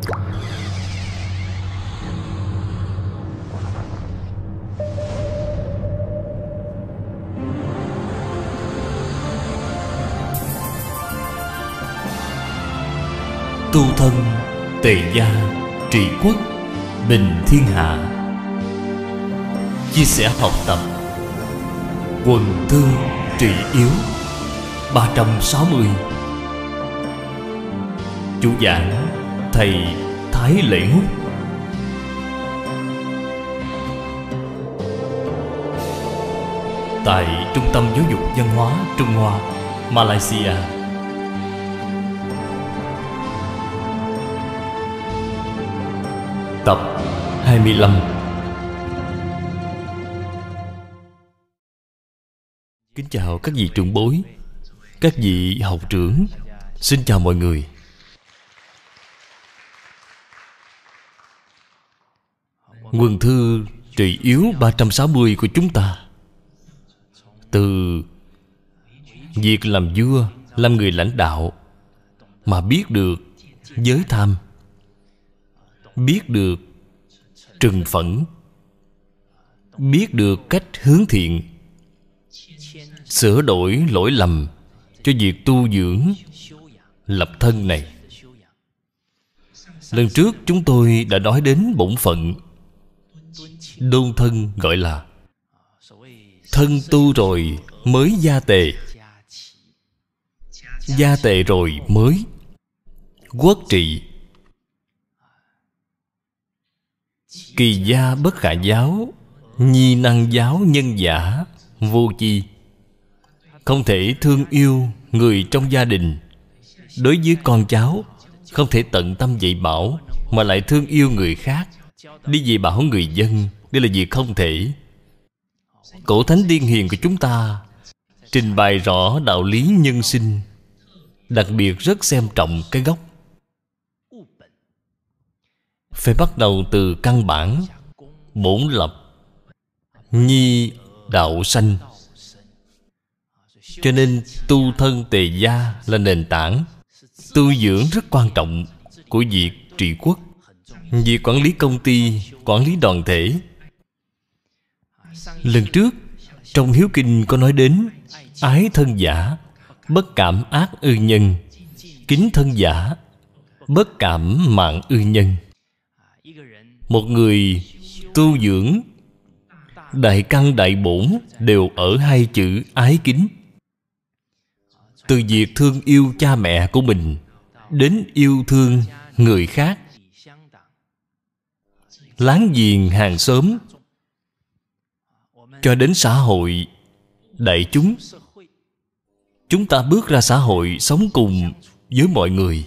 tu thân tề gia trị quốc bình thiên hạ chia sẻ học tập quần thư trị yếu 360 chủ giảng thầy thái lệ hút tại trung tâm giáo dục văn hóa trung hoa malaysia tập 25 Kính chào các vị trưởng bối, các vị học trưởng Xin chào mọi người Nguồn thư trị yếu 360 của chúng ta Từ Việc làm vua Làm người lãnh đạo Mà biết được giới tham Biết được trừng phẫn Biết được cách hướng thiện Sửa đổi lỗi lầm Cho việc tu dưỡng Lập thân này Lần trước chúng tôi đã nói đến bổn phận Đôn thân gọi là Thân tu rồi mới gia tề Gia tề rồi mới Quốc trị Kỳ gia bất khả giáo Nhi năng giáo nhân giả Vô chi Không thể thương yêu Người trong gia đình Đối với con cháu Không thể tận tâm dạy bảo Mà lại thương yêu người khác Đi dạy bảo người dân đây là việc không thể Cổ thánh điên hiền của chúng ta Trình bày rõ đạo lý nhân sinh Đặc biệt rất xem trọng cái gốc Phải bắt đầu từ căn bản Bổn lập Nhi đạo sanh Cho nên tu thân tề gia là nền tảng Tu dưỡng rất quan trọng Của việc trị quốc Việc quản lý công ty Quản lý đoàn thể lần trước trong hiếu kinh có nói đến ái thân giả bất cảm ác ư nhân kính thân giả bất cảm mạng ư nhân một người tu dưỡng đại căn đại bổn đều ở hai chữ ái kính từ việc thương yêu cha mẹ của mình đến yêu thương người khác láng giềng hàng xóm cho đến xã hội đại chúng chúng ta bước ra xã hội sống cùng với mọi người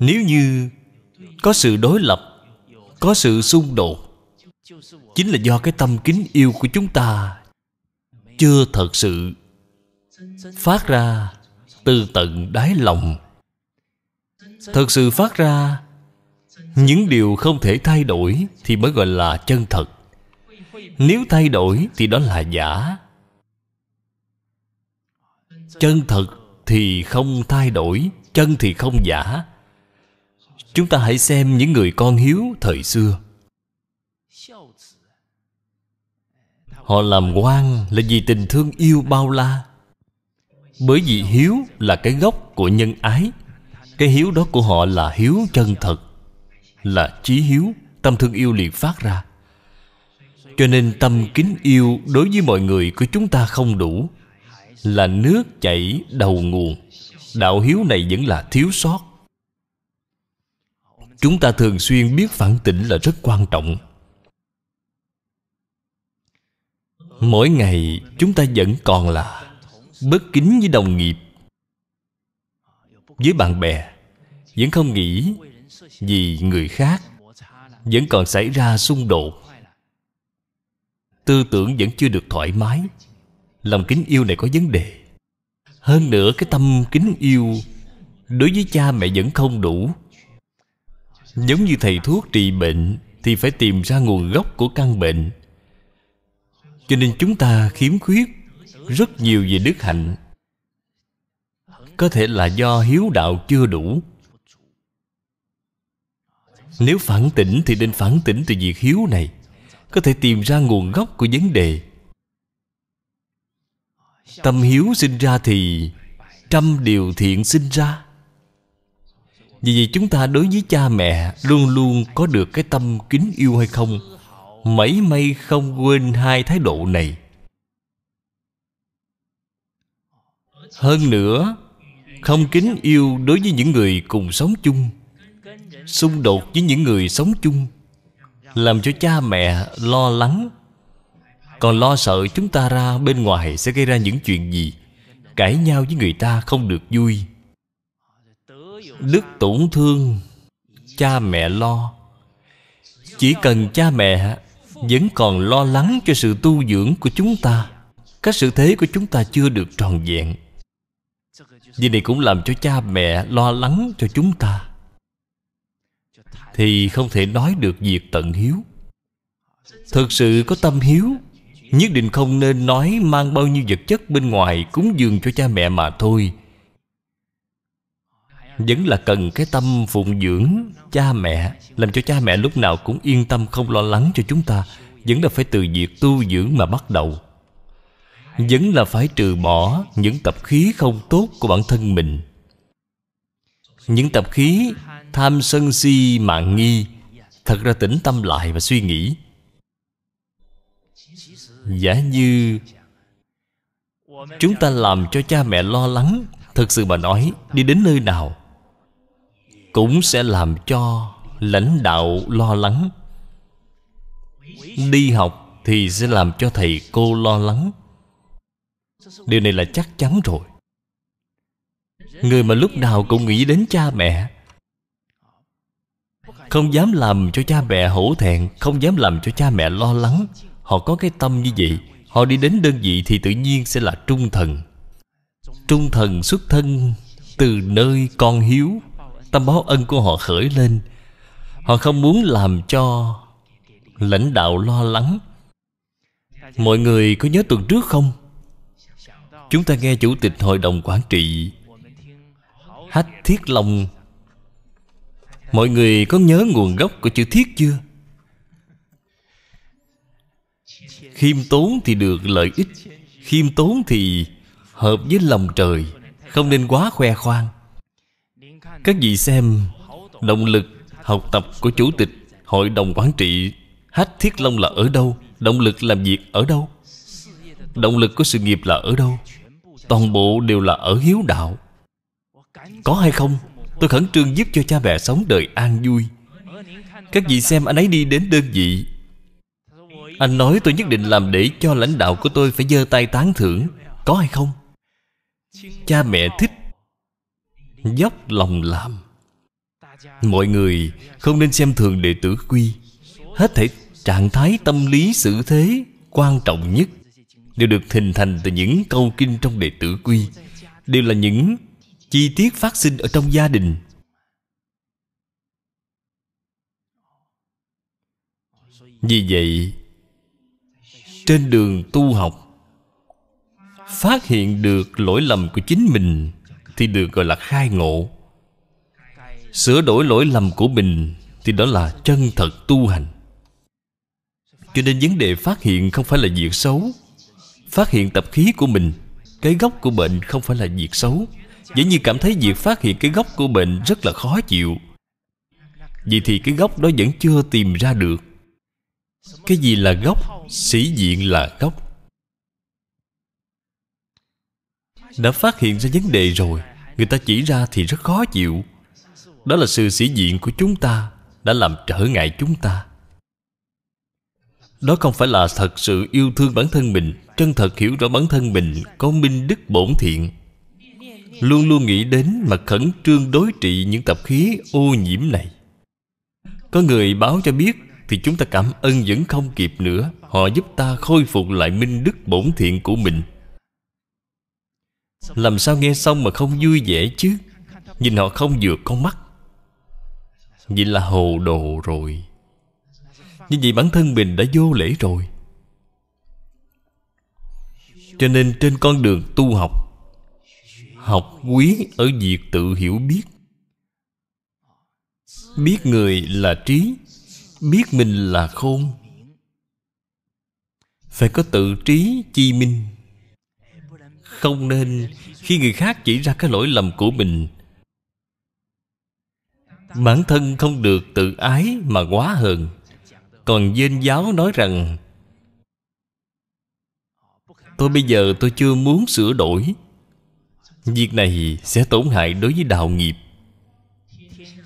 nếu như có sự đối lập có sự xung đột chính là do cái tâm kính yêu của chúng ta chưa thật sự phát ra từ tận đáy lòng thật sự phát ra những điều không thể thay đổi thì mới gọi là chân thật nếu thay đổi thì đó là giả Chân thật thì không thay đổi Chân thì không giả Chúng ta hãy xem những người con hiếu thời xưa Họ làm quan là vì tình thương yêu bao la Bởi vì hiếu là cái gốc của nhân ái Cái hiếu đó của họ là hiếu chân thật Là trí hiếu Tâm thương yêu liền phát ra cho nên tâm kính yêu đối với mọi người của chúng ta không đủ là nước chảy đầu nguồn đạo hiếu này vẫn là thiếu sót chúng ta thường xuyên biết phản tỉnh là rất quan trọng mỗi ngày chúng ta vẫn còn là bất kính với đồng nghiệp với bạn bè vẫn không nghĩ vì người khác vẫn còn xảy ra xung đột tư tưởng vẫn chưa được thoải mái lòng kính yêu này có vấn đề hơn nữa cái tâm kính yêu đối với cha mẹ vẫn không đủ giống như thầy thuốc trị bệnh thì phải tìm ra nguồn gốc của căn bệnh cho nên chúng ta khiếm khuyết rất nhiều về đức hạnh có thể là do hiếu đạo chưa đủ nếu phản tỉnh thì nên phản tỉnh từ việc hiếu này có thể tìm ra nguồn gốc của vấn đề tâm hiếu sinh ra thì trăm điều thiện sinh ra vì vậy chúng ta đối với cha mẹ luôn luôn có được cái tâm kính yêu hay không mảy may không quên hai thái độ này hơn nữa không kính yêu đối với những người cùng sống chung xung đột với những người sống chung làm cho cha mẹ lo lắng còn lo sợ chúng ta ra bên ngoài sẽ gây ra những chuyện gì cãi nhau với người ta không được vui đức tổn thương cha mẹ lo chỉ cần cha mẹ vẫn còn lo lắng cho sự tu dưỡng của chúng ta các sự thế của chúng ta chưa được tròn vẹn vì này cũng làm cho cha mẹ lo lắng cho chúng ta thì không thể nói được việc tận hiếu thực sự có tâm hiếu nhất định không nên nói mang bao nhiêu vật chất bên ngoài cúng dường cho cha mẹ mà thôi vẫn là cần cái tâm phụng dưỡng cha mẹ làm cho cha mẹ lúc nào cũng yên tâm không lo lắng cho chúng ta vẫn là phải từ việc tu dưỡng mà bắt đầu vẫn là phải trừ bỏ những tập khí không tốt của bản thân mình những tập khí tham sân si mạng nghi thật ra tĩnh tâm lại và suy nghĩ giả như chúng ta làm cho cha mẹ lo lắng thực sự mà nói đi đến nơi nào cũng sẽ làm cho lãnh đạo lo lắng đi học thì sẽ làm cho thầy cô lo lắng điều này là chắc chắn rồi người mà lúc nào cũng nghĩ đến cha mẹ không dám làm cho cha mẹ hổ thẹn Không dám làm cho cha mẹ lo lắng Họ có cái tâm như vậy Họ đi đến đơn vị thì tự nhiên sẽ là trung thần Trung thần xuất thân Từ nơi con hiếu Tâm báo ân của họ khởi lên Họ không muốn làm cho Lãnh đạo lo lắng Mọi người có nhớ tuần trước không? Chúng ta nghe Chủ tịch Hội đồng Quản trị Hách Thiết Long Mọi người có nhớ nguồn gốc của chữ thiết chưa? Khiêm tốn thì được lợi ích Khiêm tốn thì hợp với lòng trời Không nên quá khoe khoang Các vị xem Động lực học tập của chủ tịch Hội đồng quản trị Hát Thiết Long là ở đâu Động lực làm việc ở đâu Động lực của sự nghiệp là ở đâu Toàn bộ đều là ở hiếu đạo Có hay không Tôi khẩn trương giúp cho cha mẹ sống đời an vui Các vị xem anh ấy đi đến đơn vị Anh nói tôi nhất định làm để cho lãnh đạo của tôi phải giơ tay tán thưởng Có hay không? Cha mẹ thích Dốc lòng làm Mọi người không nên xem thường đệ tử quy Hết thể trạng thái tâm lý xử thế quan trọng nhất Đều được hình thành từ những câu kinh trong đệ tử quy Đều là những chi tiết phát sinh ở trong gia đình vì vậy trên đường tu học phát hiện được lỗi lầm của chính mình thì được gọi là khai ngộ sửa đổi lỗi lầm của mình thì đó là chân thật tu hành cho nên vấn đề phát hiện không phải là việc xấu phát hiện tập khí của mình cái gốc của bệnh không phải là việc xấu giống như cảm thấy việc phát hiện cái gốc của bệnh rất là khó chịu vì thì cái gốc đó vẫn chưa tìm ra được Cái gì là gốc? Sĩ diện là gốc Đã phát hiện ra vấn đề rồi Người ta chỉ ra thì rất khó chịu Đó là sự sĩ diện của chúng ta Đã làm trở ngại chúng ta Đó không phải là thật sự yêu thương bản thân mình Chân thật hiểu rõ bản thân mình Có minh đức bổn thiện Luôn luôn nghĩ đến mà khẩn trương đối trị những tập khí ô nhiễm này Có người báo cho biết Thì chúng ta cảm ơn vẫn không kịp nữa Họ giúp ta khôi phục lại minh đức bổn thiện của mình Làm sao nghe xong mà không vui vẻ chứ Nhìn họ không vượt con mắt Vậy là hồ đồ rồi Như vậy bản thân mình đã vô lễ rồi Cho nên trên con đường tu học học quý ở việc tự hiểu biết biết người là trí biết mình là khôn phải có tự trí chi minh không nên khi người khác chỉ ra cái lỗi lầm của mình bản thân không được tự ái mà quá hờn còn dên giáo nói rằng tôi bây giờ tôi chưa muốn sửa đổi Việc này sẽ tổn hại đối với đạo nghiệp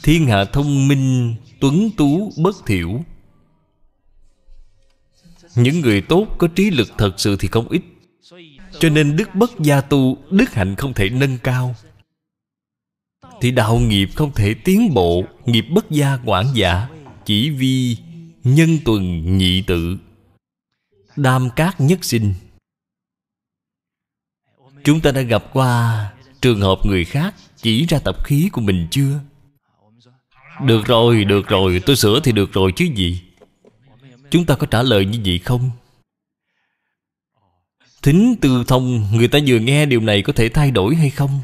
Thiên hạ thông minh Tuấn tú bất thiểu Những người tốt có trí lực thật sự thì không ít Cho nên đức bất gia tu Đức hạnh không thể nâng cao Thì đạo nghiệp không thể tiến bộ Nghiệp bất gia quản giả Chỉ vi nhân tuần nhị tự Đam cát nhất sinh Chúng ta đã gặp qua trường hợp người khác Chỉ ra tập khí của mình chưa Được rồi, được rồi Tôi sửa thì được rồi chứ gì Chúng ta có trả lời như vậy không Thính từ thông Người ta vừa nghe điều này có thể thay đổi hay không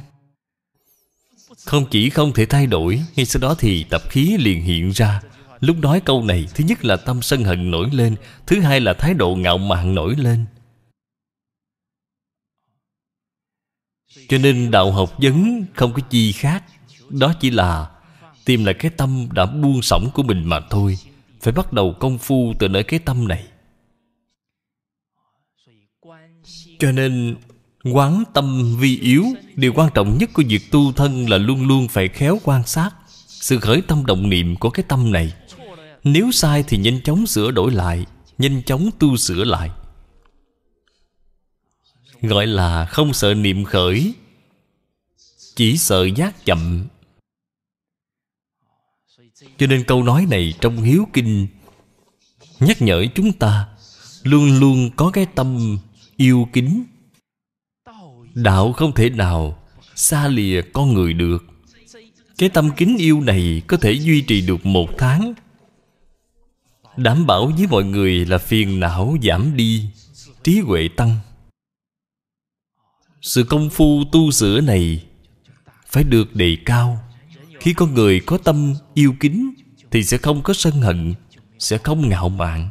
Không chỉ không thể thay đổi Ngay sau đó thì tập khí liền hiện ra Lúc nói câu này Thứ nhất là tâm sân hận nổi lên Thứ hai là thái độ ngạo mạn nổi lên cho nên đạo học vấn không có chi khác đó chỉ là tìm lại cái tâm đã buông lỏng của mình mà thôi phải bắt đầu công phu từ nơi cái tâm này cho nên quán tâm vi yếu điều quan trọng nhất của việc tu thân là luôn luôn phải khéo quan sát sự khởi tâm động niệm của cái tâm này nếu sai thì nhanh chóng sửa đổi lại nhanh chóng tu sửa lại gọi là không sợ niệm khởi chỉ sợ giác chậm cho nên câu nói này trong hiếu kinh nhắc nhở chúng ta luôn luôn có cái tâm yêu kính đạo không thể nào xa lìa con người được cái tâm kính yêu này có thể duy trì được một tháng đảm bảo với mọi người là phiền não giảm đi trí huệ tăng sự công phu tu sửa này phải được đề cao khi con người có tâm yêu kính thì sẽ không có sân hận sẽ không ngạo mạn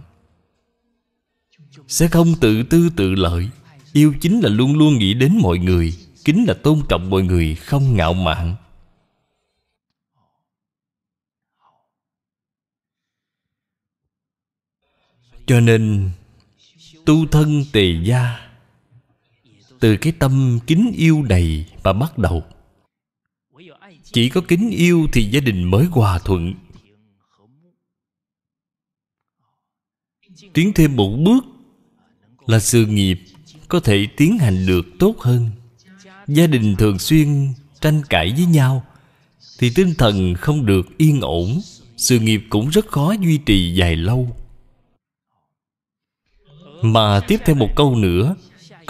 sẽ không tự tư tự lợi yêu chính là luôn luôn nghĩ đến mọi người kính là tôn trọng mọi người không ngạo mạn cho nên tu thân tề gia từ cái tâm kính yêu này mà bắt đầu chỉ có kính yêu thì gia đình mới hòa thuận tiến thêm một bước là sự nghiệp có thể tiến hành được tốt hơn gia đình thường xuyên tranh cãi với nhau thì tinh thần không được yên ổn sự nghiệp cũng rất khó duy trì dài lâu mà tiếp theo một câu nữa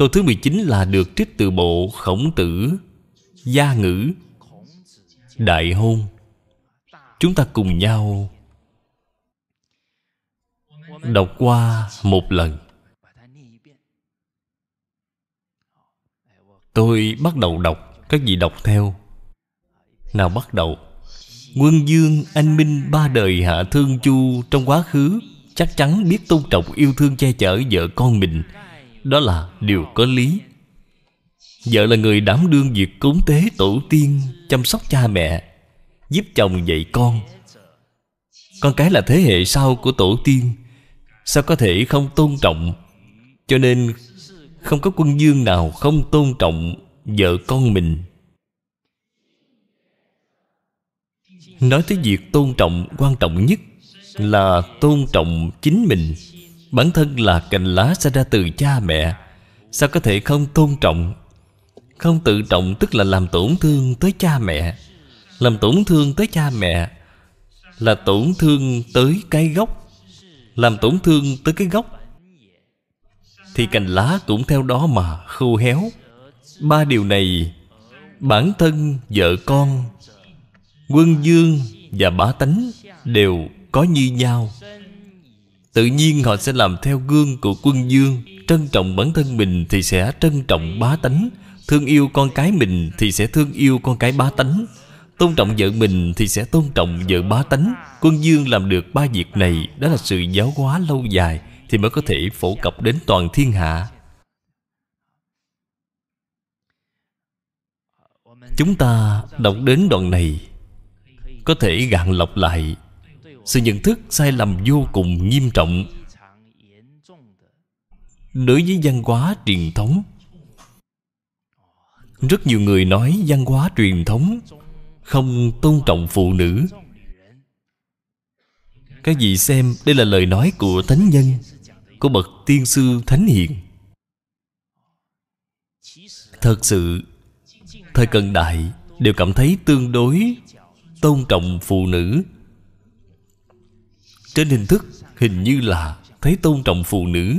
Câu thứ 19 là được trích từ bộ Khổng Tử Gia Ngữ Đại Hôn Chúng ta cùng nhau Đọc qua một lần Tôi bắt đầu đọc Các vị đọc theo Nào bắt đầu Quân dương anh minh ba đời hạ thương chu Trong quá khứ Chắc chắn biết tôn trọng yêu thương che chở vợ con mình đó là điều có lý Vợ là người đảm đương việc cúng tế tổ tiên Chăm sóc cha mẹ Giúp chồng dạy con Con cái là thế hệ sau của tổ tiên Sao có thể không tôn trọng Cho nên Không có quân dương nào không tôn trọng Vợ con mình Nói tới việc tôn trọng quan trọng nhất Là tôn trọng chính mình Bản thân là cành lá sinh ra từ cha mẹ Sao có thể không tôn trọng Không tự trọng tức là làm tổn thương tới cha mẹ Làm tổn thương tới cha mẹ Là tổn thương tới cái gốc Làm tổn thương tới cái gốc Thì cành lá cũng theo đó mà khô héo Ba điều này Bản thân, vợ con Quân dương và bá tánh Đều có như nhau Tự nhiên họ sẽ làm theo gương của quân dương Trân trọng bản thân mình thì sẽ trân trọng bá tánh Thương yêu con cái mình thì sẽ thương yêu con cái bá tánh Tôn trọng vợ mình thì sẽ tôn trọng vợ bá tánh Quân dương làm được ba việc này Đó là sự giáo hóa lâu dài Thì mới có thể phổ cập đến toàn thiên hạ Chúng ta đọc đến đoạn này Có thể gạn lọc lại sự nhận thức sai lầm vô cùng nghiêm trọng đối với văn hóa truyền thống rất nhiều người nói văn hóa truyền thống không tôn trọng phụ nữ các vị xem đây là lời nói của thánh nhân của bậc tiên sư thánh hiện. thật sự thời cận đại đều cảm thấy tương đối tôn trọng phụ nữ trên hình thức hình như là Thấy tôn trọng phụ nữ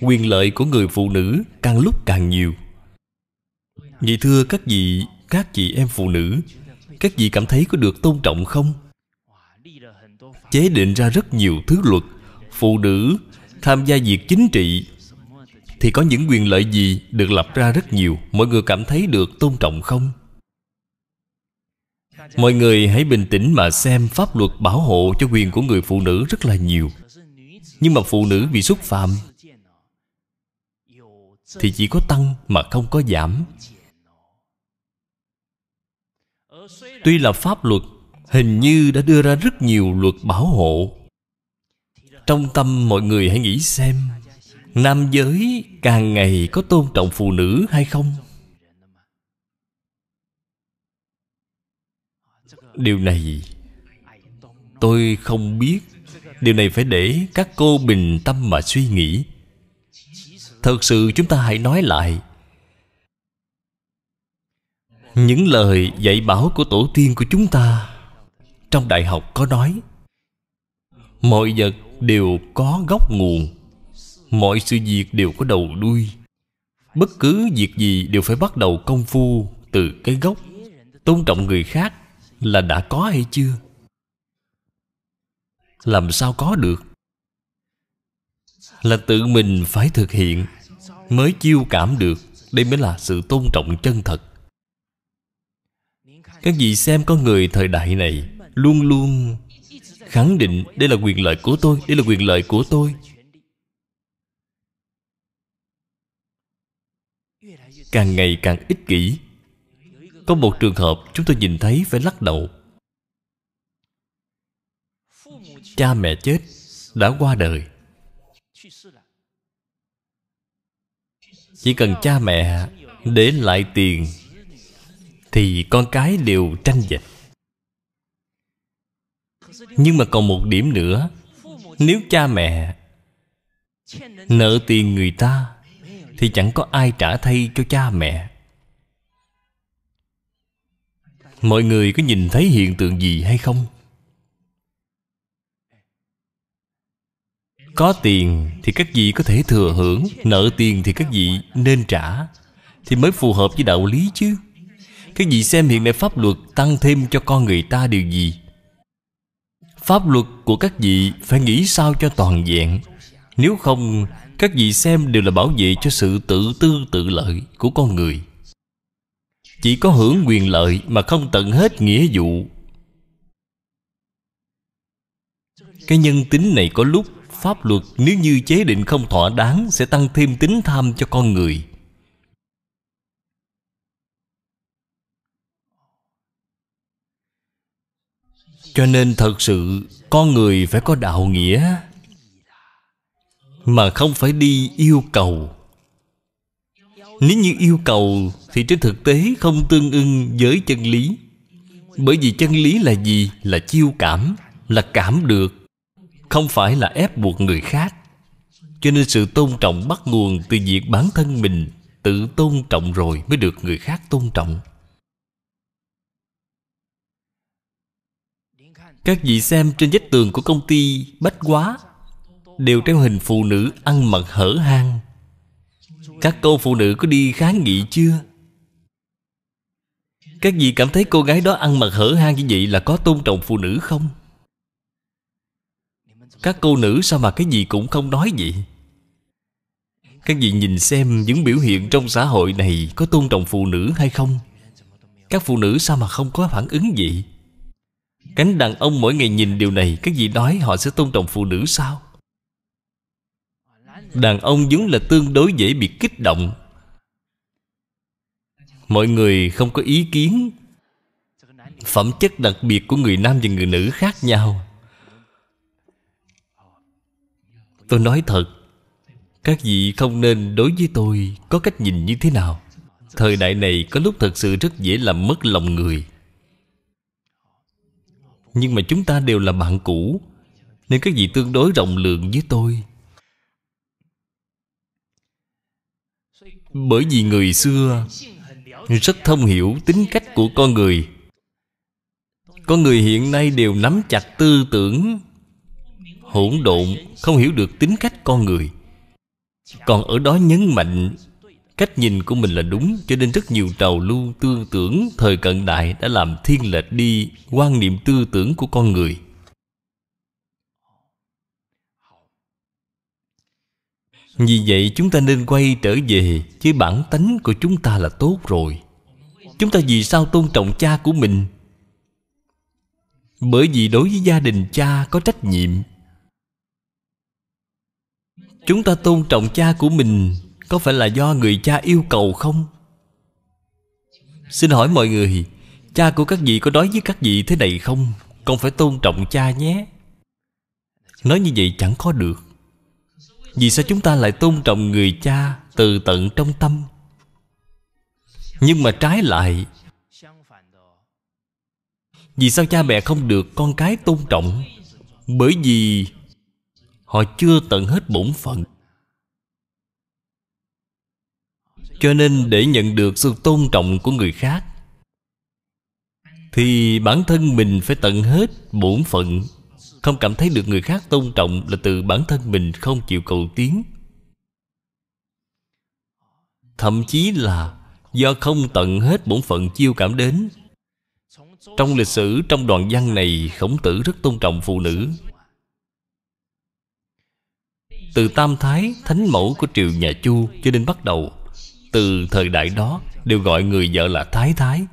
Quyền lợi của người phụ nữ Càng lúc càng nhiều Vậy thưa các vị Các chị em phụ nữ Các vị cảm thấy có được tôn trọng không? Chế định ra rất nhiều thứ luật Phụ nữ tham gia việc chính trị Thì có những quyền lợi gì Được lập ra rất nhiều Mọi người cảm thấy được tôn trọng không? Mọi người hãy bình tĩnh mà xem pháp luật bảo hộ cho quyền của người phụ nữ rất là nhiều Nhưng mà phụ nữ bị xúc phạm Thì chỉ có tăng mà không có giảm Tuy là pháp luật Hình như đã đưa ra rất nhiều luật bảo hộ Trong tâm mọi người hãy nghĩ xem Nam giới càng ngày có tôn trọng phụ nữ hay không? điều này tôi không biết điều này phải để các cô bình tâm mà suy nghĩ thật sự chúng ta hãy nói lại những lời dạy bảo của tổ tiên của chúng ta trong đại học có nói mọi vật đều có gốc nguồn mọi sự việc đều có đầu đuôi bất cứ việc gì đều phải bắt đầu công phu từ cái gốc tôn trọng người khác là đã có hay chưa làm sao có được là tự mình phải thực hiện mới chiêu cảm được đây mới là sự tôn trọng chân thật các vị xem con người thời đại này luôn luôn khẳng định đây là quyền lợi của tôi đây là quyền lợi của tôi càng ngày càng ích kỷ có một trường hợp chúng tôi nhìn thấy phải lắc đầu Cha mẹ chết Đã qua đời Chỉ cần cha mẹ Để lại tiền Thì con cái đều tranh giành Nhưng mà còn một điểm nữa Nếu cha mẹ Nợ tiền người ta Thì chẳng có ai trả thay cho cha mẹ mọi người có nhìn thấy hiện tượng gì hay không có tiền thì các vị có thể thừa hưởng nợ tiền thì các vị nên trả thì mới phù hợp với đạo lý chứ các vị xem hiện nay pháp luật tăng thêm cho con người ta điều gì pháp luật của các vị phải nghĩ sao cho toàn diện nếu không các vị xem đều là bảo vệ cho sự tự tư tự lợi của con người chỉ có hưởng quyền lợi mà không tận hết nghĩa vụ cái nhân tính này có lúc pháp luật nếu như chế định không thỏa đáng sẽ tăng thêm tính tham cho con người cho nên thật sự con người phải có đạo nghĩa mà không phải đi yêu cầu nếu như yêu cầu Thì trên thực tế không tương ưng với chân lý Bởi vì chân lý là gì? Là chiêu cảm Là cảm được Không phải là ép buộc người khác Cho nên sự tôn trọng bắt nguồn Từ việc bản thân mình Tự tôn trọng rồi mới được người khác tôn trọng Các vị xem trên vách tường của công ty Bách Quá Đều treo hình phụ nữ ăn mặc hở hang các cô phụ nữ có đi kháng nghị chưa? Các vị cảm thấy cô gái đó ăn mặc hở hang như vậy là có tôn trọng phụ nữ không? Các cô nữ sao mà cái gì cũng không nói vậy? Các vị nhìn xem những biểu hiện trong xã hội này có tôn trọng phụ nữ hay không? Các phụ nữ sao mà không có phản ứng vậy? Cánh đàn ông mỗi ngày nhìn điều này Các vị nói họ sẽ tôn trọng phụ nữ sao? Đàn ông vốn là tương đối dễ bị kích động Mọi người không có ý kiến Phẩm chất đặc biệt của người nam và người nữ khác nhau Tôi nói thật Các vị không nên đối với tôi có cách nhìn như thế nào Thời đại này có lúc thật sự rất dễ làm mất lòng người Nhưng mà chúng ta đều là bạn cũ Nên các vị tương đối rộng lượng với tôi bởi vì người xưa rất thông hiểu tính cách của con người con người hiện nay đều nắm chặt tư tưởng hỗn độn không hiểu được tính cách con người còn ở đó nhấn mạnh cách nhìn của mình là đúng cho nên rất nhiều trào lưu tư tưởng thời cận đại đã làm thiên lệch đi quan niệm tư tưởng của con người Vì vậy chúng ta nên quay trở về Chứ bản tánh của chúng ta là tốt rồi Chúng ta vì sao tôn trọng cha của mình Bởi vì đối với gia đình cha có trách nhiệm Chúng ta tôn trọng cha của mình Có phải là do người cha yêu cầu không? Xin hỏi mọi người Cha của các vị có nói với các vị thế này không? Con phải tôn trọng cha nhé Nói như vậy chẳng có được vì sao chúng ta lại tôn trọng người cha Từ tận trong tâm Nhưng mà trái lại Vì sao cha mẹ không được con cái tôn trọng Bởi vì Họ chưa tận hết bổn phận Cho nên để nhận được sự tôn trọng của người khác Thì bản thân mình phải tận hết bổn phận không cảm thấy được người khác tôn trọng là từ bản thân mình không chịu cầu tiến thậm chí là do không tận hết bổn phận chiêu cảm đến trong lịch sử trong đoàn văn này khổng tử rất tôn trọng phụ nữ từ tam thái thánh mẫu của triều nhà chu cho đến bắt đầu từ thời đại đó đều gọi người vợ là thái thái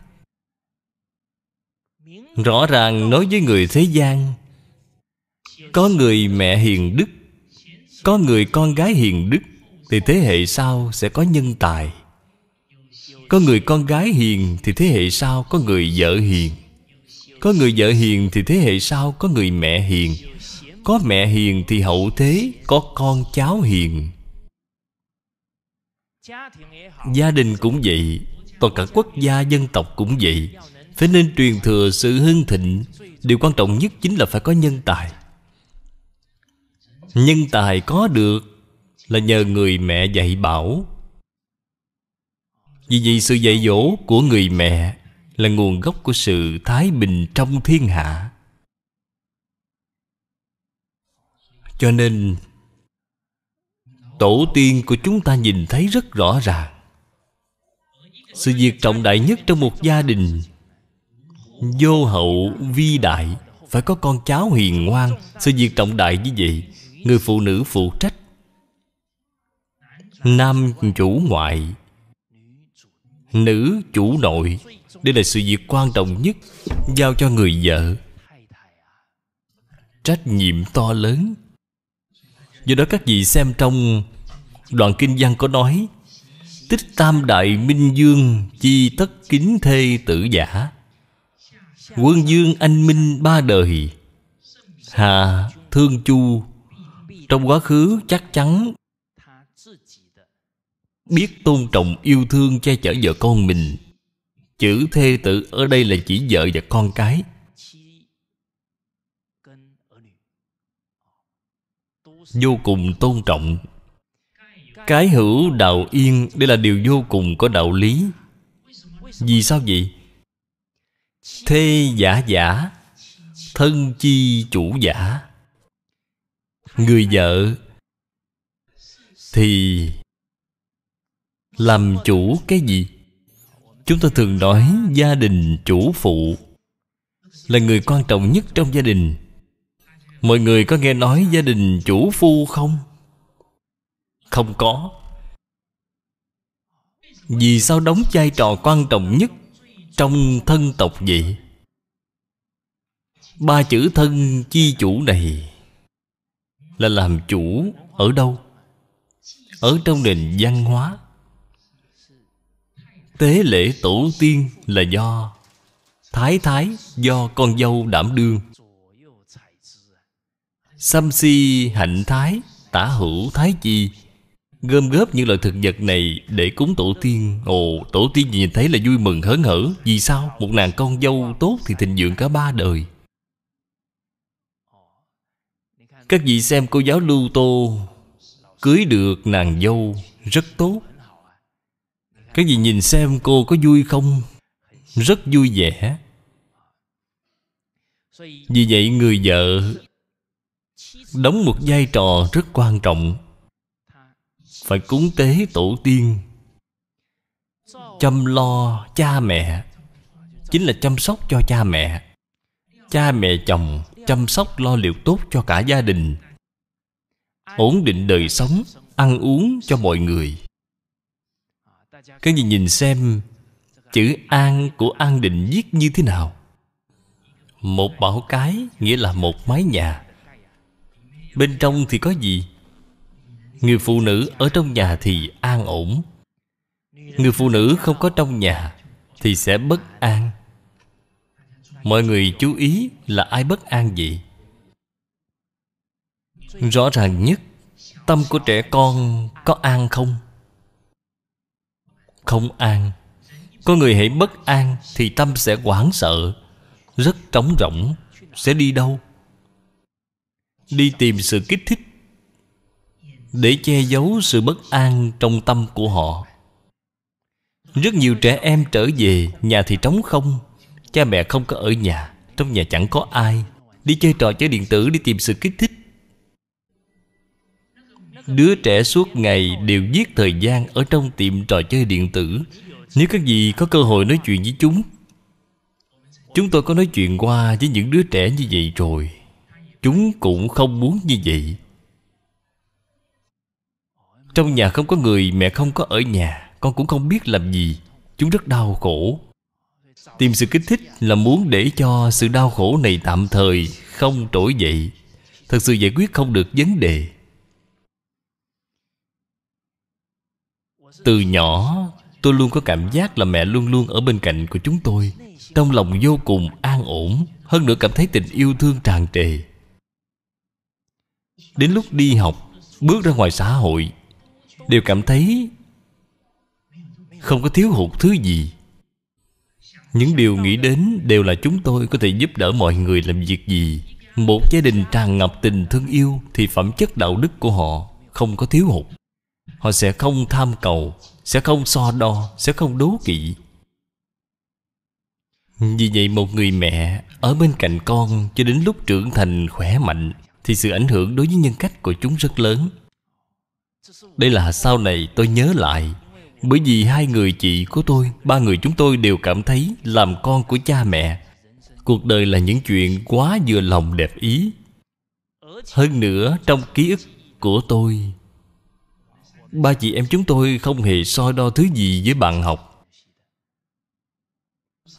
rõ ràng nói với người thế gian có người mẹ hiền đức có người con gái hiền đức thì thế hệ sau sẽ có nhân tài có người con gái hiền thì thế hệ sau có người vợ hiền có người vợ hiền thì thế hệ sau có người mẹ hiền có mẹ hiền thì hậu thế có con cháu hiền gia đình cũng vậy toàn cả quốc gia dân tộc cũng vậy phải nên truyền thừa sự hưng thịnh điều quan trọng nhất chính là phải có nhân tài nhân tài có được là nhờ người mẹ dạy bảo vì vậy sự dạy dỗ của người mẹ là nguồn gốc của sự thái bình trong thiên hạ cho nên tổ tiên của chúng ta nhìn thấy rất rõ ràng sự việc trọng đại nhất trong một gia đình vô hậu vi đại phải có con cháu hiền ngoan sự việc trọng đại như vậy người phụ nữ phụ trách nam chủ ngoại nữ chủ nội đây là sự việc quan trọng nhất giao cho người vợ trách nhiệm to lớn do đó các vị xem trong đoạn kinh văn có nói tích tam đại minh dương chi tất kính thê tử giả quân dương anh minh ba đời hà thương chu trong quá khứ chắc chắn biết tôn trọng yêu thương che chở vợ con mình chữ thê tử ở đây là chỉ vợ và con cái vô cùng tôn trọng cái hữu đạo yên đây là điều vô cùng có đạo lý vì sao vậy thê giả giả thân chi chủ giả người vợ thì làm chủ cái gì chúng ta thường nói gia đình chủ phụ là người quan trọng nhất trong gia đình mọi người có nghe nói gia đình chủ phu không không có vì sao đóng vai trò quan trọng nhất trong thân tộc vậy ba chữ thân chi chủ này là làm chủ ở đâu ở trong nền văn hóa tế lễ tổ tiên là do thái thái do con dâu đảm đương Xăm si hạnh thái Tả hữu thái chi Gom góp những loại thực vật này Để cúng tổ tiên Ồ tổ tiên nhìn thấy là vui mừng hớn hở Vì sao một nàng con dâu tốt Thì thịnh dưỡng cả ba đời Các vị xem cô giáo Lưu Tô Cưới được nàng dâu Rất tốt Các vị nhìn xem cô có vui không Rất vui vẻ Vì vậy người vợ Đóng một vai trò rất quan trọng Phải cúng tế tổ tiên Chăm lo cha mẹ Chính là chăm sóc cho cha mẹ Cha mẹ chồng chăm sóc lo liệu tốt cho cả gia đình ổn định đời sống ăn uống cho mọi người các vị nhìn xem chữ an của an định viết như thế nào một bảo cái nghĩa là một mái nhà bên trong thì có gì người phụ nữ ở trong nhà thì an ổn người phụ nữ không có trong nhà thì sẽ bất an Mọi người chú ý là ai bất an vậy Rõ ràng nhất Tâm của trẻ con có an không? Không an Có người hãy bất an Thì tâm sẽ hoảng sợ Rất trống rỗng Sẽ đi đâu? Đi tìm sự kích thích Để che giấu sự bất an trong tâm của họ Rất nhiều trẻ em trở về Nhà thì trống không Cha mẹ không có ở nhà Trong nhà chẳng có ai Đi chơi trò chơi điện tử đi tìm sự kích thích Đứa trẻ suốt ngày đều giết thời gian Ở trong tiệm trò chơi điện tử Nếu các gì có cơ hội nói chuyện với chúng Chúng tôi có nói chuyện qua với những đứa trẻ như vậy rồi Chúng cũng không muốn như vậy Trong nhà không có người Mẹ không có ở nhà Con cũng không biết làm gì Chúng rất đau khổ Tìm sự kích thích là muốn để cho sự đau khổ này tạm thời không trỗi dậy Thật sự giải quyết không được vấn đề Từ nhỏ tôi luôn có cảm giác là mẹ luôn luôn ở bên cạnh của chúng tôi Trong lòng vô cùng an ổn Hơn nữa cảm thấy tình yêu thương tràn trề Đến lúc đi học Bước ra ngoài xã hội Đều cảm thấy Không có thiếu hụt thứ gì những điều nghĩ đến đều là chúng tôi có thể giúp đỡ mọi người làm việc gì Một gia đình tràn ngập tình thương yêu Thì phẩm chất đạo đức của họ không có thiếu hụt Họ sẽ không tham cầu Sẽ không so đo Sẽ không đố kỵ Vì vậy một người mẹ Ở bên cạnh con Cho đến lúc trưởng thành khỏe mạnh Thì sự ảnh hưởng đối với nhân cách của chúng rất lớn Đây là sau này tôi nhớ lại bởi vì hai người chị của tôi Ba người chúng tôi đều cảm thấy Làm con của cha mẹ Cuộc đời là những chuyện quá vừa lòng đẹp ý Hơn nữa trong ký ức của tôi Ba chị em chúng tôi không hề so đo thứ gì với bạn học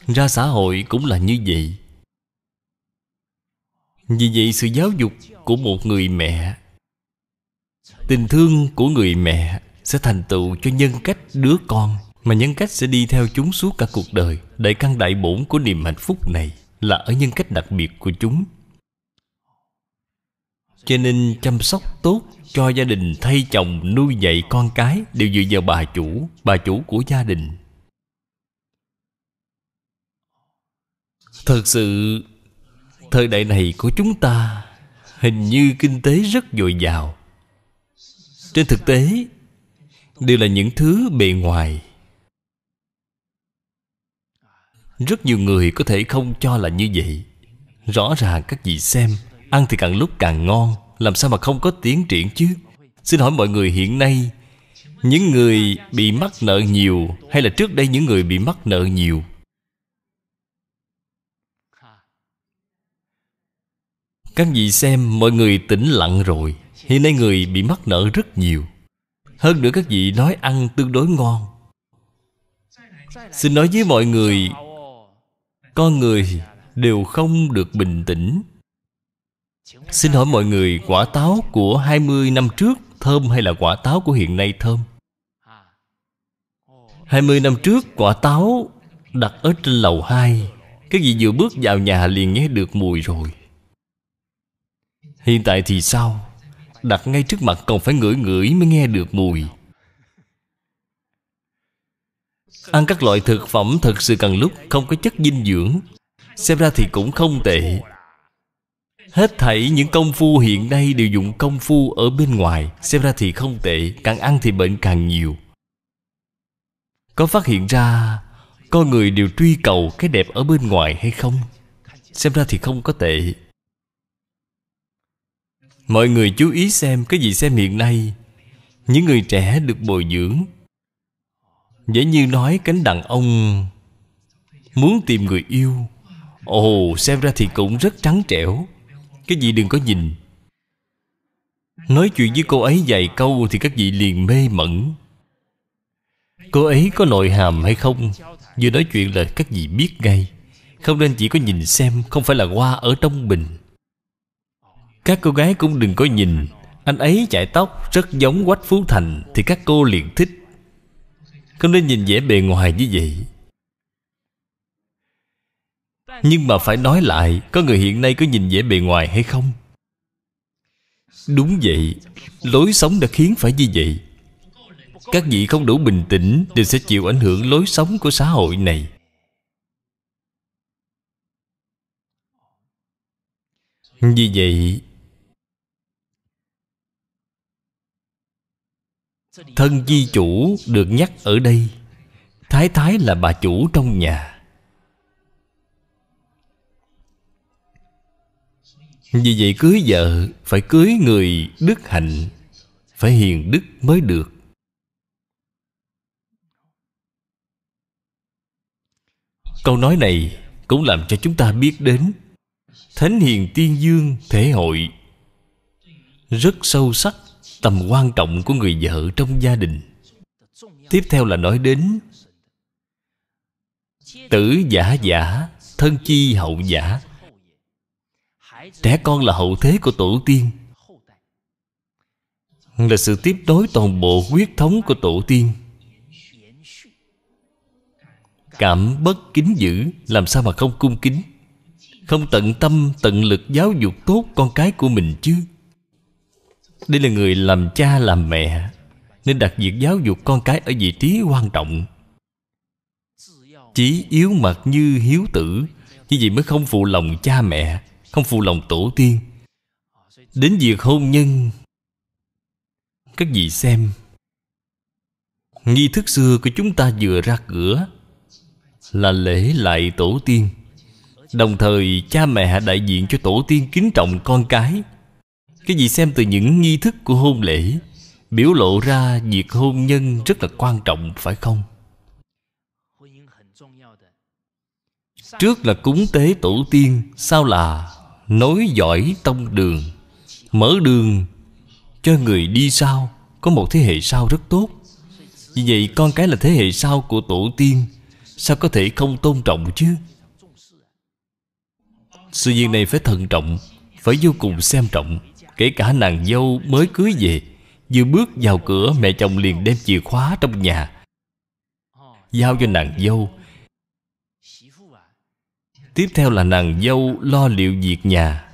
Ra xã hội cũng là như vậy Vì vậy sự giáo dục của một người mẹ Tình thương của người mẹ sẽ thành tựu cho nhân cách đứa con mà nhân cách sẽ đi theo chúng suốt cả cuộc đời đại căn đại bổn của niềm hạnh phúc này là ở nhân cách đặc biệt của chúng cho nên chăm sóc tốt cho gia đình thay chồng nuôi dạy con cái đều dựa vào bà chủ bà chủ của gia đình thật sự thời đại này của chúng ta hình như kinh tế rất dồi dào trên thực tế đều là những thứ bề ngoài rất nhiều người có thể không cho là như vậy rõ ràng các vị xem ăn thì càng lúc càng ngon làm sao mà không có tiến triển chứ xin hỏi mọi người hiện nay những người bị mắc nợ nhiều hay là trước đây những người bị mắc nợ nhiều các vị xem mọi người tĩnh lặng rồi hiện nay người bị mắc nợ rất nhiều hơn nữa các vị nói ăn tương đối ngon Xin nói với mọi người Con người đều không được bình tĩnh Xin hỏi mọi người quả táo của 20 năm trước thơm hay là quả táo của hiện nay thơm? 20 năm trước quả táo đặt ở trên lầu 2 cái gì vừa bước vào nhà liền nghe được mùi rồi Hiện tại thì sao? đặt ngay trước mặt còn phải ngửi ngửi mới nghe được mùi ăn các loại thực phẩm thật sự cần lúc không có chất dinh dưỡng xem ra thì cũng không tệ hết thảy những công phu hiện nay đều dùng công phu ở bên ngoài xem ra thì không tệ càng ăn thì bệnh càng nhiều có phát hiện ra con người đều truy cầu cái đẹp ở bên ngoài hay không xem ra thì không có tệ mọi người chú ý xem cái gì xem hiện nay những người trẻ được bồi dưỡng dễ như nói cánh đàn ông muốn tìm người yêu ồ xem ra thì cũng rất trắng trẻo cái gì đừng có nhìn nói chuyện với cô ấy vài câu thì các vị liền mê mẩn cô ấy có nội hàm hay không vừa nói chuyện là các vị biết ngay không nên chỉ có nhìn xem không phải là hoa ở trong bình các cô gái cũng đừng có nhìn Anh ấy chạy tóc rất giống Quách Phú Thành Thì các cô liền thích Không nên nhìn vẻ bề ngoài như vậy Nhưng mà phải nói lại Có người hiện nay có nhìn vẻ bề ngoài hay không? Đúng vậy Lối sống đã khiến phải như vậy Các vị không đủ bình tĩnh Thì sẽ chịu ảnh hưởng lối sống của xã hội này Vì vậy thân di chủ được nhắc ở đây thái thái là bà chủ trong nhà vì vậy cưới vợ phải cưới người đức hạnh phải hiền đức mới được câu nói này cũng làm cho chúng ta biết đến thánh hiền tiên dương thể hội rất sâu sắc tầm quan trọng của người vợ trong gia đình tiếp theo là nói đến tử giả giả thân chi hậu giả trẻ con là hậu thế của tổ tiên là sự tiếp nối toàn bộ huyết thống của tổ tiên cảm bất kính dữ làm sao mà không cung kính không tận tâm tận lực giáo dục tốt con cái của mình chứ đây là người làm cha làm mẹ Nên đặt việc giáo dục con cái ở vị trí quan trọng Chí yếu mặt như hiếu tử Như vậy mới không phụ lòng cha mẹ Không phụ lòng tổ tiên Đến việc hôn nhân Các vị xem Nghi thức xưa của chúng ta vừa ra cửa Là lễ lại tổ tiên Đồng thời cha mẹ đại diện cho tổ tiên kính trọng con cái cái gì xem từ những nghi thức của hôn lễ Biểu lộ ra việc hôn nhân rất là quan trọng phải không? Trước là cúng tế tổ tiên Sau là nối dõi tông đường Mở đường cho người đi sau Có một thế hệ sau rất tốt Vì vậy con cái là thế hệ sau của tổ tiên Sao có thể không tôn trọng chứ Sự việc này phải thận trọng Phải vô cùng xem trọng Kể cả nàng dâu mới cưới về Vừa bước vào cửa mẹ chồng liền đem chìa khóa trong nhà Giao cho nàng dâu Tiếp theo là nàng dâu lo liệu việc nhà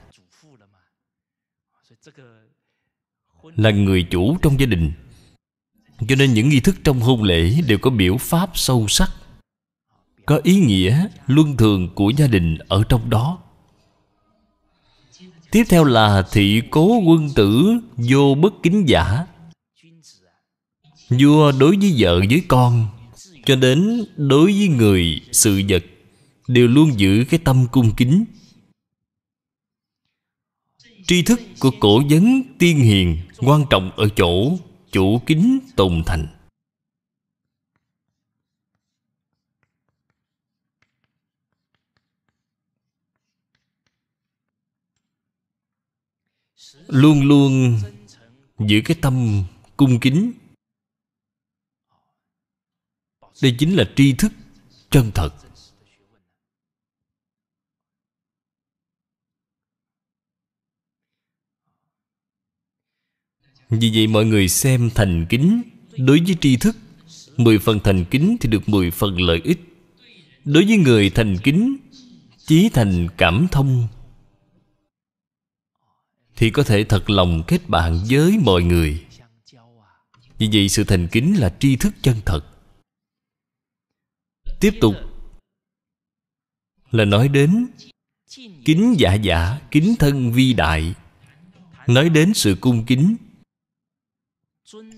Là người chủ trong gia đình Cho nên những nghi thức trong hôn lễ Đều có biểu pháp sâu sắc Có ý nghĩa luân thường của gia đình ở trong đó Tiếp theo là thị cố quân tử vô bất kính giả Vua đối với vợ với con Cho đến đối với người sự vật Đều luôn giữ cái tâm cung kính Tri thức của cổ vấn tiên hiền Quan trọng ở chỗ chủ kính tồn thành luôn luôn giữ cái tâm cung kính đây chính là tri thức chân thật vì vậy mọi người xem thành kính đối với tri thức mười phần thành kính thì được mười phần lợi ích đối với người thành kính chí thành cảm thông thì có thể thật lòng kết bạn với mọi người vì vậy sự thành kính là tri thức chân thật tiếp tục là nói đến kính giả giả kính thân vi đại nói đến sự cung kính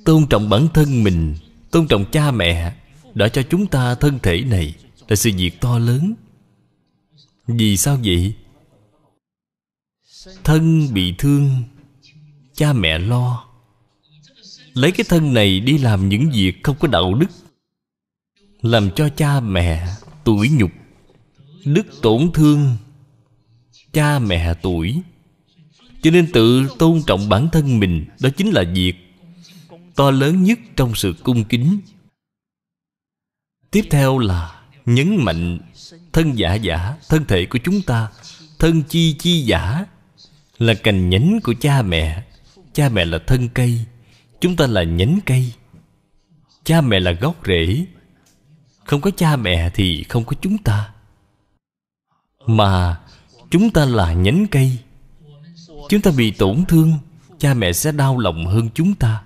tôn trọng bản thân mình tôn trọng cha mẹ đã cho chúng ta thân thể này là sự việc to lớn vì sao vậy thân bị thương cha mẹ lo lấy cái thân này đi làm những việc không có đạo đức làm cho cha mẹ tuổi nhục đức tổn thương cha mẹ tuổi cho nên tự tôn trọng bản thân mình đó chính là việc to lớn nhất trong sự cung kính tiếp theo là nhấn mạnh thân giả giả thân thể của chúng ta thân chi chi giả là cành nhánh của cha mẹ cha mẹ là thân cây chúng ta là nhánh cây cha mẹ là gốc rễ không có cha mẹ thì không có chúng ta mà chúng ta là nhánh cây chúng ta bị tổn thương cha mẹ sẽ đau lòng hơn chúng ta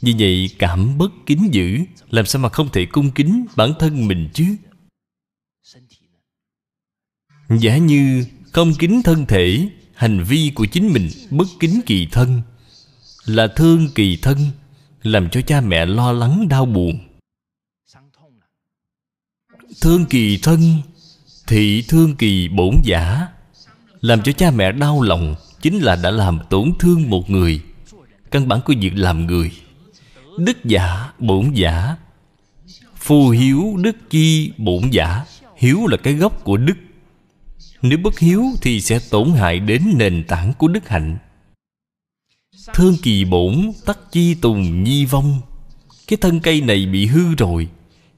vì vậy cảm bất kính dữ làm sao mà không thể cung kính bản thân mình chứ giả như không kính thân thể hành vi của chính mình bất kính kỳ thân là thương kỳ thân làm cho cha mẹ lo lắng đau buồn thương kỳ thân thị thương kỳ bổn giả làm cho cha mẹ đau lòng chính là đã làm tổn thương một người căn bản của việc làm người đức giả bổn giả phu hiếu đức chi bổn giả hiếu là cái gốc của đức nếu bất hiếu thì sẽ tổn hại đến nền tảng của đức hạnh Thương kỳ bổn tắc chi tùng nhi vong Cái thân cây này bị hư rồi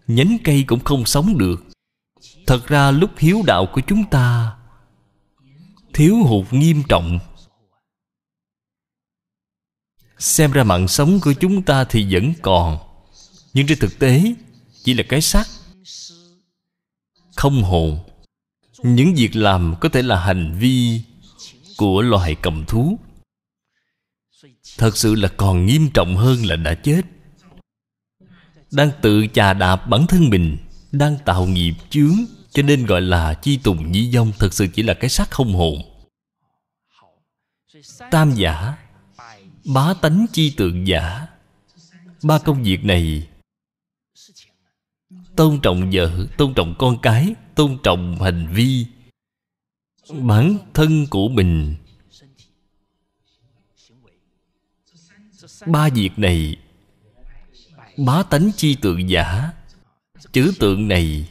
Nhánh cây cũng không sống được Thật ra lúc hiếu đạo của chúng ta Thiếu hụt nghiêm trọng Xem ra mạng sống của chúng ta thì vẫn còn Nhưng trên thực tế Chỉ là cái xác Không hồn những việc làm có thể là hành vi của loài cầm thú thật sự là còn nghiêm trọng hơn là đã chết đang tự chà đạp bản thân mình đang tạo nghiệp chướng cho nên gọi là chi tùng nhĩ dông thật sự chỉ là cái xác không hồn tam giả bá tánh chi tượng giả ba công việc này Tôn trọng vợ Tôn trọng con cái Tôn trọng hành vi Bản thân của mình Ba việc này Bá tánh chi tượng giả Chữ tượng này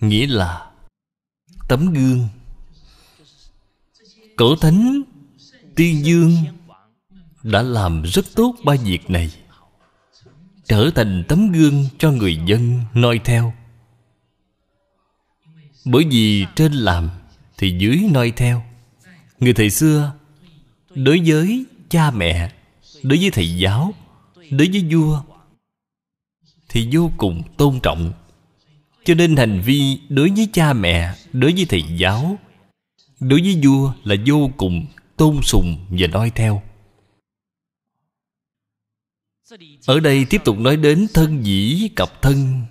Nghĩa là Tấm gương Cổ thánh Tiên Dương Đã làm rất tốt ba việc này trở thành tấm gương cho người dân noi theo bởi vì trên làm thì dưới noi theo người thầy xưa đối với cha mẹ đối với thầy giáo đối với vua thì vô cùng tôn trọng cho nên hành vi đối với cha mẹ đối với thầy giáo đối với vua là vô cùng tôn sùng và noi theo ở đây tiếp tục nói đến thân dĩ cặp thân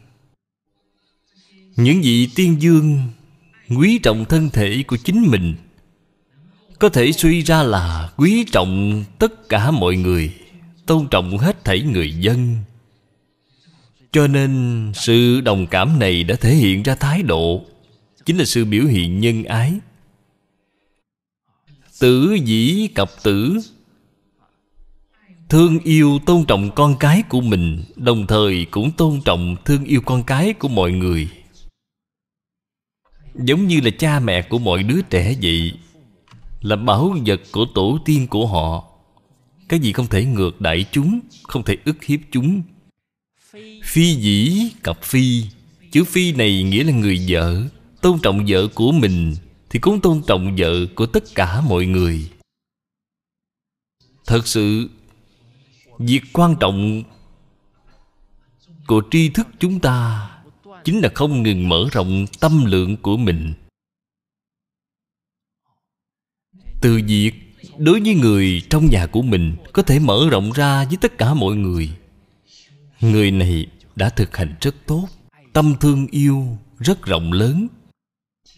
những vị tiên dương quý trọng thân thể của chính mình có thể suy ra là quý trọng tất cả mọi người tôn trọng hết thảy người dân cho nên sự đồng cảm này đã thể hiện ra thái độ chính là sự biểu hiện nhân ái tử dĩ cặp tử thương yêu tôn trọng con cái của mình đồng thời cũng tôn trọng thương yêu con cái của mọi người giống như là cha mẹ của mọi đứa trẻ vậy là bảo vật của tổ tiên của họ cái gì không thể ngược đãi chúng không thể ức hiếp chúng phi dĩ cặp phi chữ phi này nghĩa là người vợ tôn trọng vợ của mình thì cũng tôn trọng vợ của tất cả mọi người thật sự việc quan trọng của tri thức chúng ta chính là không ngừng mở rộng tâm lượng của mình từ việc đối với người trong nhà của mình có thể mở rộng ra với tất cả mọi người người này đã thực hành rất tốt tâm thương yêu rất rộng lớn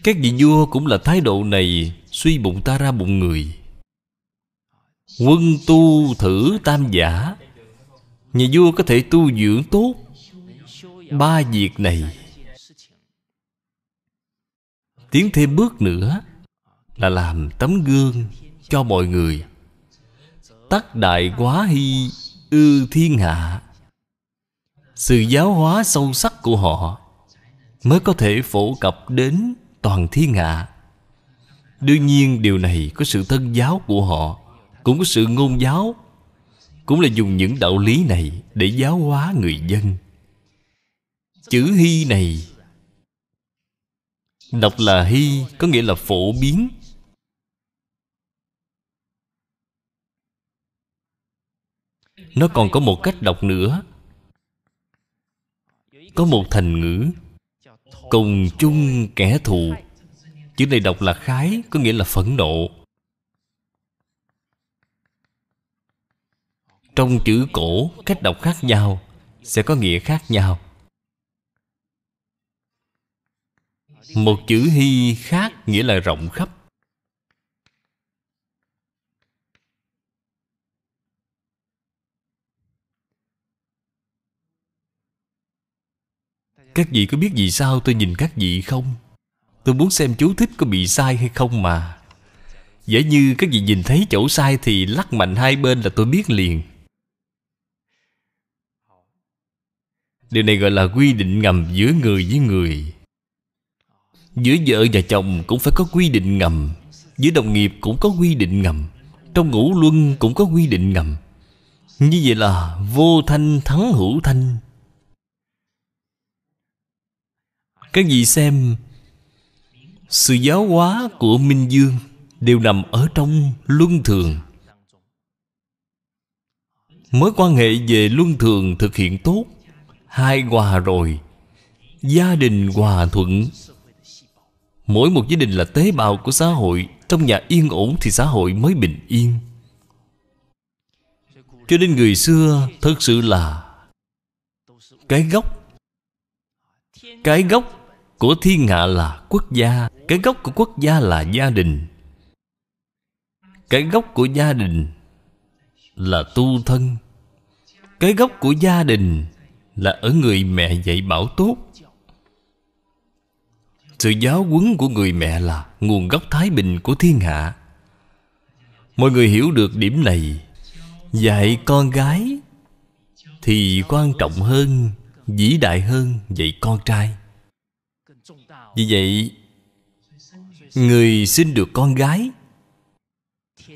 các vị vua cũng là thái độ này suy bụng ta ra bụng người Quân tu thử tam giả Nhà vua có thể tu dưỡng tốt Ba việc này Tiến thêm bước nữa Là làm tấm gương cho mọi người Tắc đại quá hy ư thiên hạ Sự giáo hóa sâu sắc của họ Mới có thể phổ cập đến toàn thiên hạ Đương nhiên điều này có sự thân giáo của họ cũng có sự ngôn giáo cũng là dùng những đạo lý này để giáo hóa người dân chữ hy này đọc là hy có nghĩa là phổ biến nó còn có một cách đọc nữa có một thành ngữ cùng chung kẻ thù chữ này đọc là khái có nghĩa là phẫn nộ Trong chữ cổ cách đọc khác nhau Sẽ có nghĩa khác nhau Một chữ hy khác nghĩa là rộng khắp Các vị có biết vì sao tôi nhìn các vị không? Tôi muốn xem chú thích có bị sai hay không mà Giả như các vị nhìn thấy chỗ sai thì lắc mạnh hai bên là tôi biết liền Điều này gọi là quy định ngầm giữa người với người Giữa vợ và chồng cũng phải có quy định ngầm Giữa đồng nghiệp cũng có quy định ngầm Trong ngũ luân cũng có quy định ngầm Như vậy là vô thanh thắng hữu thanh Các vị xem Sự giáo hóa của Minh Dương Đều nằm ở trong luân thường Mối quan hệ về luân thường thực hiện tốt hai hòa rồi gia đình hòa thuận mỗi một gia đình là tế bào của xã hội trong nhà yên ổn thì xã hội mới bình yên cho nên người xưa thật sự là cái gốc cái gốc của thiên hạ là quốc gia cái gốc của quốc gia là gia đình cái gốc của gia đình là tu thân cái gốc của gia đình là ở người mẹ dạy bảo tốt sự giáo huấn của người mẹ là nguồn gốc thái bình của thiên hạ mọi người hiểu được điểm này dạy con gái thì quan trọng hơn vĩ đại hơn dạy con trai vì vậy người sinh được con gái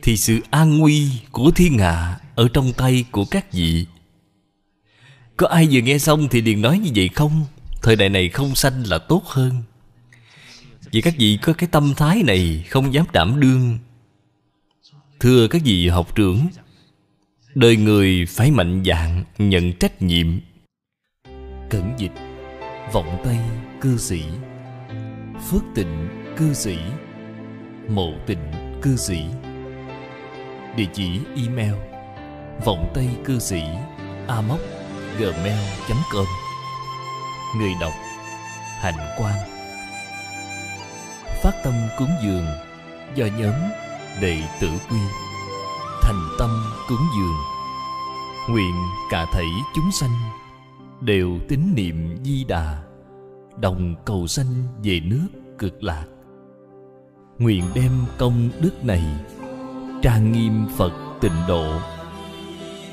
thì sự an nguy của thiên hạ ở trong tay của các vị có ai vừa nghe xong thì liền nói như vậy không Thời đại này không sanh là tốt hơn Vậy các vị có cái tâm thái này Không dám đảm đương Thưa các vị học trưởng Đời người phải mạnh dạn Nhận trách nhiệm Cẩn dịch Vọng Tây cư sĩ Phước tịnh cư sĩ Mộ tịnh cư sĩ Địa chỉ email Vọng Tây cư sĩ a móc gmail.com Người đọc Hạnh Quang Phát tâm cúng dường do nhóm đệ tử quy Thành tâm cúng dường Nguyện cả thảy chúng sanh đều tín niệm di đà đồng cầu sanh về nước cực lạc nguyện đem công đức này trang nghiêm phật tịnh độ